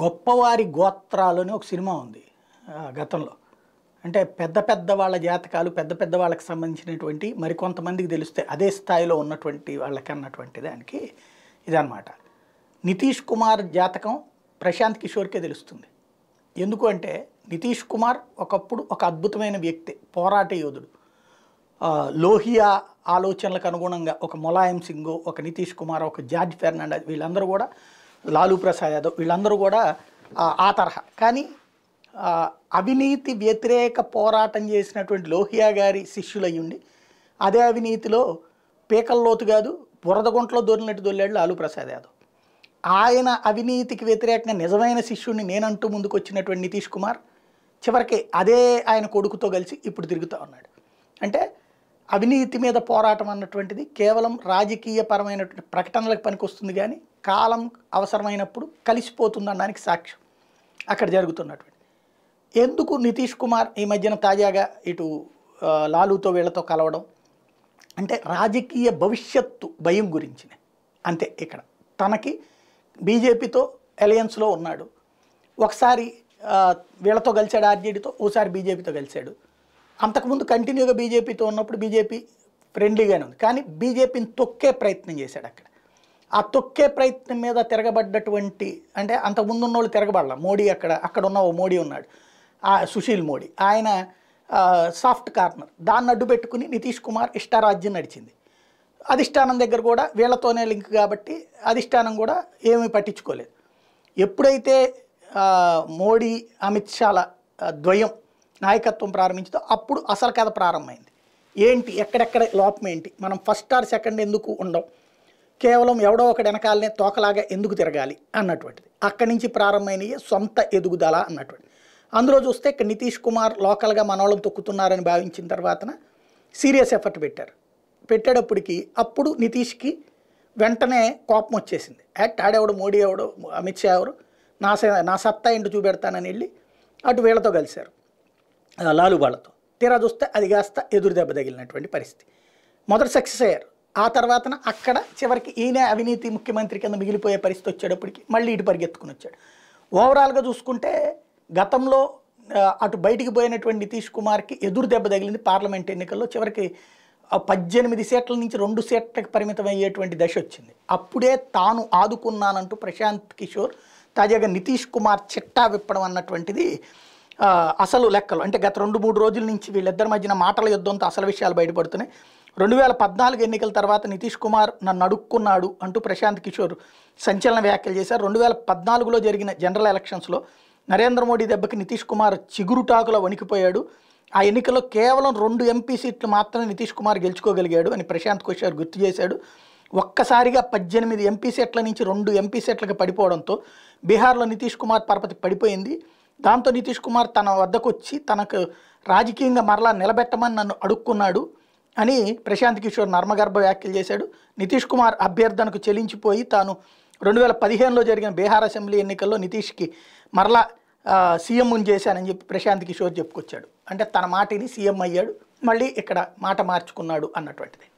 గొప్పవారి గోత్రాలు అని ఒక సినిమా ఉంది గతంలో అంటే పెద్ద పెద్ద వాళ్ళ జాతకాలు పెద్ద పెద్ద వాళ్ళకి సంబంధించినటువంటి మరికొంతమందికి తెలిస్తే అదే స్థాయిలో ఉన్నటువంటి వాళ్ళకి అన్నటువంటి దానికి ఇదనమాట నితీష్ కుమార్ జాతకం ప్రశాంత్ కిషోర్కే తెలుస్తుంది ఎందుకు అంటే నితీష్ కుమార్ ఒకప్పుడు ఒక అద్భుతమైన వ్యక్తి పోరాట యోధుడు లోహియా ఆలోచనలకు అనుగుణంగా ఒక ములాయం సింగ్ ఒక నితీష్ కుమార్ ఒక జార్జ్ ఫెర్నాండస్ వీళ్ళందరూ కూడా లాలూ ప్రసాద్ యాదవ్ వీళ్ళందరూ కూడా ఆ తరహా కానీ అవినీతి వ్యతిరేక పోరాటం చేసినటువంటి లోహియా గారి శిష్యులయ్యుండి అదే అవినీతిలో పీకల్లోతు కాదు బురదగుంట్లో దొరినట్టు దొల్లాడు లాలూ ప్రసాద్ యాదవ్ ఆయన అవినీతికి వ్యతిరేకంగా నిజమైన శిష్యుడిని నేనంటూ ముందుకు వచ్చినటువంటి నితీష్ కుమార్ చివరికి అదే ఆయన కొడుకుతో కలిసి ఇప్పుడు తిరుగుతూ ఉన్నాడు అంటే అవినీతి మీద పోరాటం అన్నటువంటిది కేవలం రాజకీయపరమైనటువంటి ప్రకటనలకు పనికొస్తుంది కానీ కాలం అవసరమైనప్పుడు కలిసిపోతుందనడానికి సాక్ష్యం అక్కడ జరుగుతున్నటువంటి ఎందుకు నితీష్ కుమార్ ఈ మధ్యన తాజాగా ఇటు లాలూతో వీళ్ళతో కలవడం అంటే రాజకీయ భవిష్యత్తు భయం గురించి అంతే ఇక్కడ తనకి బీజేపీతో అలయన్స్లో ఉన్నాడు ఒకసారి వీళ్ళతో కలిశాడు ఆర్జేడీతో ఓసారి బీజేపీతో కలిశాడు అంతకుముందు కంటిన్యూగా బీజేపీతో ఉన్నప్పుడు బీజేపీ ఫ్రెండ్లీగానే ఉంది కానీ బీజేపీని తొక్కే ప్రయత్నం చేశాడు అక్కడ ఆ తొక్కే ప్రయత్నం మీద తిరగబడ్డటువంటి అంటే అంత ముందున్న వాళ్ళు తిరగబడాల మోడీ అక్కడ అక్కడ ఉన్న ఓ మోడీ ఉన్నాడు ఆ సుశీల్ మోడీ ఆయన సాఫ్ట్ కార్నర్ దాన్ని అడ్డు పెట్టుకుని నితీష్ కుమార్ ఇష్టారాజ్యం నడిచింది అధిష్టానం దగ్గర కూడా వీళ్ళతోనే లింక్ కాబట్టి అధిష్టానం కూడా ఏమీ పట్టించుకోలేదు ఎప్పుడైతే మోడీ అమిత్ షాల ద్వయం నాయకత్వం ప్రారంభించిందో అప్పుడు అసలు కథ ప్రారంభమైంది ఏంటి ఎక్కడెక్కడ లోపం ఏంటి మనం ఫస్ట్ ఆర్ సెకండ్ ఎందుకు ఉండం కేవలం ఎవడో ఒకటి వెనకాలనే తోకలాగా ఎందుకు తిరగాలి అన్నటువంటిది అక్కడి నుంచి ప్రారంభమైనవి సొంత ఎదుగుదల అన్నటువంటిది అందులో చూస్తే ఇక్కడ నితీష్ కుమార్ లోకల్గా మనోళ్ళం తొక్కుతున్నారని భావించిన తర్వాత సీరియస్ ఎఫర్ట్ పెట్టారు పెట్టేటప్పటికి అప్పుడు నితీష్కి వెంటనే కోపం వచ్చేసింది యాక్ట్ ఆడేవాడు మోడీ ఎవడు అమిత్ షా ఎవరు నా నా సత్తా ఇంటి చూపెడతానని వెళ్ళి అటు వీళ్ళతో కలిశారు లాలూ వాళ్ళతో తీరా చూస్తే అది కాస్త ఎదురు దెబ్బ తగిలినటువంటి పరిస్థితి మొదట సక్సెస్ అయ్యారు ఆ తర్వాతన అక్కడ చివరికి ఈయనే అవినీతి ముఖ్యమంత్రి కింద మిగిలిపోయే పరిస్థితి వచ్చేటప్పటికి మళ్ళీ ఇటు పరిగెత్తుకుని వచ్చాడు ఓవరాల్గా చూసుకుంటే గతంలో అటు బయటికి పోయినటువంటి నితీష్ కుమార్కి ఎదురు దెబ్బ తగిలింది పార్లమెంట్ ఎన్నికల్లో చివరికి పద్దెనిమిది సీట్ల నుంచి రెండు సీట్లకు అయ్యేటువంటి దశ వచ్చింది అప్పుడే తాను ఆదుకున్నానంటూ ప్రశాంత్ కిషోర్ తాజాగా నితీష్ కుమార్ చిట్టా విప్పడం అన్నటువంటిది అసలు లెక్కలు అంటే గత రెండు మూడు రోజుల నుంచి వీళ్ళిద్దరి మధ్యన మాటల యుద్ధంతో అసలు విషయాలు బయటపడుతున్నాయి రెండు వేల పద్నాలుగు ఎన్నికల తర్వాత నితీష్ కుమార్ నన్ను అడుక్కున్నాడు అంటూ ప్రశాంత్ కిషోర్ సంచలన వ్యాఖ్యలు చేశారు రెండు వేల పద్నాలుగులో జరిగిన జనరల్ ఎలక్షన్స్లో నరేంద్ర మోడీ దెబ్బకి నితీష్ కుమార్ చిగురుటాకులో వణికిపోయాడు ఆ ఎన్నికలో కేవలం రెండు ఎంపీ సీట్లు మాత్రమే నితీష్ కుమార్ గెలుచుకోగలిగాడు అని ప్రశాంత్ కిషోర్ గుర్తు చేశాడు ఒక్కసారిగా పద్దెనిమిది ఎంపీ సీట్ల నుంచి రెండు ఎంపీ సీట్లకు పడిపోవడంతో బీహార్లో నితీష్ కుమార్ పరపతి పడిపోయింది దాంతో నితీష్ కుమార్ తన వద్దకు వచ్చి తనకు రాజకీయంగా మరలా నిలబెట్టమని నన్ను అడుక్కున్నాడు అని ప్రశాంత్ కిషోర్ నర్మగర్భ వ్యాఖ్యలు చేశాడు నితీష్ కుమార్ అభ్యర్థనకు చెలించిపోయి తాను రెండు వేల పదిహేనులో జరిగిన బీహార్ అసెంబ్లీ ఎన్నికల్లో నితీష్కి మరలా సీఎంని చేశానని చెప్పి ప్రశాంత్ కిషోర్ చెప్పుకొచ్చాడు అంటే తన మాటిని సీఎం అయ్యాడు మళ్ళీ ఇక్కడ మాట మార్చుకున్నాడు అన్నటువంటిది